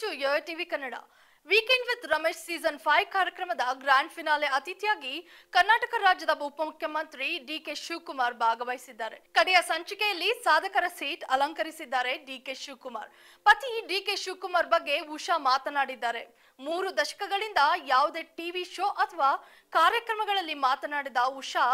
to Your TV Kannada. Weekend with Ramesh season five ಕಾರ್ಯಕ್ರಮದ grand finale ಅತಿಥಿಯಾಗಿ ಕರ್ನಾಟಕ ರಾಜ್ಯದ ಉಪಮುಖ್ಯಮಂತ್ರಿ ಡಿಕೆ ಶಿವಕುಮಾರ್ ಭಾಗವಹಿಸಿದ್ದಾರೆ ಕಡೆಯ ಸಂಚಿಕೆಯಲ್ಲಿ ಸಾಧಕರ ಸೀಟ್ ಅಲಂಕರಿಸಿದ್ದಾರೆ ಡಿಕೆ ಶಿವಕುಮಾರ್ ಪತಿ ಡಿಕೆ ಶಿವಕುಮಾರ್ ಬಗ್ಗೆ ಉಷಾ ಮಾತನಾಡಿದ್ದಾರೆ ಮೂರು ದಶಕಗಳಿಂದ ಯಾವುದೇ ಟಿವಿ ಶೋ ಅಥವಾ ಕಾರ್ಯಕ್ರಮಗಳಲ್ಲಿ ಮಾತನಾಡಿದ ಉಷಾ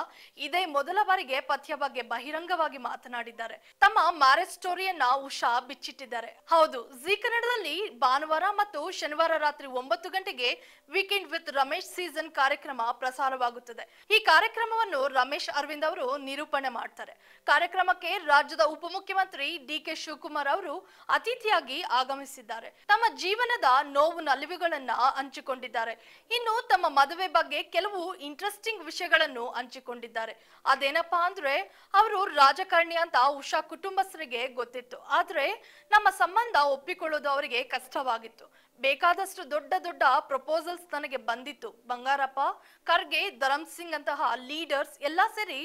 ಇದೇ ಮೊದಲ ಬಾರಿಗೆ ಪತಿಯ ಬಗ್ಗೆ ಬಹಿರಂಗವಾಗಿ ಮಾತನಾಡಿದ್ದಾರೆ ತಮ್ಮ ಮ್ಯಾರೇಜ್ ಸ್ಟೋರಿಯನ್ನ ಉಷಾ ಬಿಚ್ಚಿಟ್ಟಿದ್ದಾರೆ ಹೌದು ಜಿ ಕನ್ನಡದಲ್ಲಿ ಭಾನುವಾರ ಮತ್ತು ಶನಿವಾರ ರಾತ್ರಿ ರಾತ್ರಿ ಒಂಬತ್ತು ಗಂಟೆಗೆ ವೀಕೆಂಡ್ ವಿತ್ ರಮೇಶ್ ಸೀಸನ್ ಕಾರ್ಯಕ್ರಮ ಪ್ರಸಾರವಾಗುತ್ತದೆ ಈ ಕಾರ್ಯಕ್ರಮವನ್ನು ರಮೇಶ್ ಅರವಿಂದ್ ಅವರು ನಿರೂಪಣೆ ಮಾಡ್ತಾರೆ ಕಾರ್ಯಕ್ರಮಕ್ಕೆ ರಾಜ್ಯದ ಉಪಮುಖ್ಯಮಂತ್ರಿ ಡಿ ಕೆ ಶಿವಕುಮಾರ್ ಅವರು ಅತಿಥಿಯಾಗಿ ಆಗಮಿಸಿದ್ದಾರೆ ತಮ್ಮ ಜೀವನದ ನೋವು ನಲಿವುಗಳನ್ನ ಹಂಚಿಕೊಂಡಿದ್ದಾರೆ ಇನ್ನು ತಮ್ಮ ಮದುವೆ ಬಗ್ಗೆ ಕೆಲವು ಇಂಟ್ರೆಸ್ಟಿಂಗ್ ವಿಷಯಗಳನ್ನು ಹಂಚಿಕೊಂಡಿದ್ದಾರೆ ಅದೇನಪ್ಪಾ ಅಂದ್ರೆ ಅವರು ರಾಜಕಾರಣಿ ಅಂತ ಉಷಾ ಕುಟುಂಬಸ್ಥರಿಗೆ ಗೊತ್ತಿತ್ತು ಆದ್ರೆ ನಮ್ಮ ಸಂಬಂಧ ಒಪ್ಪಿಕೊಳ್ಳೋದು ಅವರಿಗೆ ಕಷ್ಟವಾಗಿತ್ತು ಬೇಕಾದಷ್ಟು ದೊಡ್ಡ ದೊಡ್ಡ ಪ್ರಪೋಸಲ್ಸ್ ನನಗೆ ಬಂದಿತ್ತು ಬಂಗಾರಪ್ಪ ಖರ್ಗೆ ಧರಮ್ ಸಿಂಗ್ ಅಂತಹ ಲೀಡರ್ಸ್ ಎಲ್ಲ ಸೇರಿ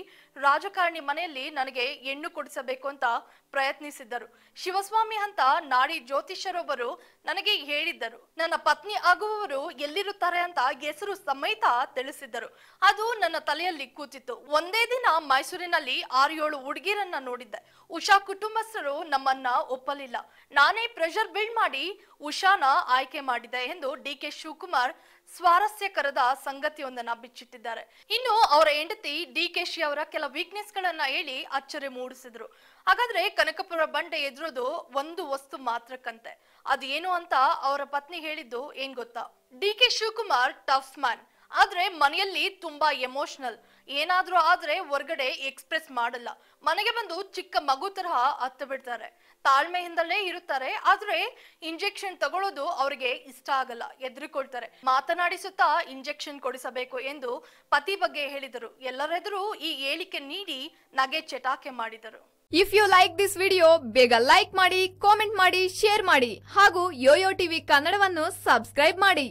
ರಾಜಕಾರಣಿ ಮನೆಯಲ್ಲಿ ನನಗೆ ಹೆಣ್ಣು ಕೊಡಿಸಬೇಕು ಅಂತ ಪ್ರಯತ್ನಿಸಿದ್ದರು ಶಿವಸ್ವಾಮಿ ಅಂತ ನಾಡಿ ಜ್ಯೋತಿಷರೊಬ್ಬರು ನನಗೆ ಹೇಳಿದ್ದರು ನನ್ನ ಪತ್ನಿ ಆಗುವವರು ಎಲ್ಲಿರುತ್ತಾರೆ ಅಂತ ಹೆಸರು ಸಮೇತ ತಿಳಿಸಿದ್ದರು ಅದು ನನ್ನ ತಲೆಯಲ್ಲಿ ಕೂತಿತ್ತು ಒಂದೇ ದಿನ ಮೈಸೂರಿನಲ್ಲಿ ಆರು ಏಳು ಹುಡುಗಿರನ್ನ ನೋಡಿದ್ದೆ ಉಷಾ ಕುಟುಂಬಸ್ಥರು ನಮ್ಮನ್ನ ಒಪ್ಪಲಿಲ್ಲ ನಾನೇ ಪ್ರೆಷರ್ ಬಿಲ್ಡ್ ಮಾಡಿ ಉಷಾನ ಆಯ್ಕೆ ಮಾಡಿದೆ ಎಂದು ಡಿ ಕೆ ಶಿವಕುಮಾರ್ ಸ್ವಾರಸ್ಯಕರದ ಸಂಗತಿಯೊಂದನ್ನ ಬಿಚ್ಚಿಟ್ಟಿದ್ದಾರೆ ಇನ್ನು ಅವರ ಹೆಂಡತಿ ಡಿ ಕೆ ಶಿ ಅವರ ಕೆಲ ವೀಕ್ನೆಸ್ ಗಳನ್ನ ಹೇಳಿ ಅಚ್ಚರಿ ಮೂಡಿಸಿದ್ರು ಹಾಗಾದ್ರೆ ಕನಕಪುರ ಬಂಡೆ ಎದುರೋದು ಒಂದು ವಸ್ತು ಮಾತ್ರಕ್ಕಂತೆ ಅದೇನು ಅಂತ ಅವರ ಪತ್ನಿ ಹೇಳಿದ್ದು ಏನ್ ಗೊತ್ತಾ D K Shivakumar tough man ಆದ್ರೆ ಮನೆಯಲ್ಲಿ ತುಂಬಾ ಎಮೋಷನಲ್ ಏನಾದ್ರೂ ಆದ್ರೆ ಹೊರ್ಗಡೆ ಎಕ್ಸ್ಪ್ರೆಸ್ ಮಾಡಲ್ಲ ಮನೆಗೆ ಬಂದು ಚಿಕ್ಕ ಮಗು ತರಹ ಹತ್ತು ಬಿಡ್ತಾರೆ ತಾಳ್ಮೆಯಿಂದಲೇ ಇರುತ್ತಾರೆ ಆದ್ರೆ ಇಂಜೆಕ್ಷನ್ ತಗೊಳ್ಳೋದು ಅವರಿಗೆ ಇಷ್ಟ ಆಗಲ್ಲ ಎದ್ರಿಕೊಳ್ತಾರೆ ಮಾತನಾಡಿಸುತ್ತಾ ಇಂಜೆಕ್ಷನ್ ಕೊಡಿಸಬೇಕು ಎಂದು ಪತಿ ಬಗ್ಗೆ ಹೇಳಿದರು ಎಲ್ಲರೆದುರು ಈ ಹೇಳಿಕೆ ನೀಡಿ ನಗೆ ಚಟಾಕೆ ಮಾಡಿದರು if you like this video ಬೇಗ ಲೈಕ್ ಮಾಡಿ ಕಾಮೆಂಟ್ ಮಾಡಿ ಶೇರ್ ಮಾಡಿ ಹಾಗೂ ಯೋಯೋ ಟಿವಿ ಕನ್ನಡವನ್ನು ಸಬ್ಸ್ಕ್ರೈಬ್ ಮಾಡಿ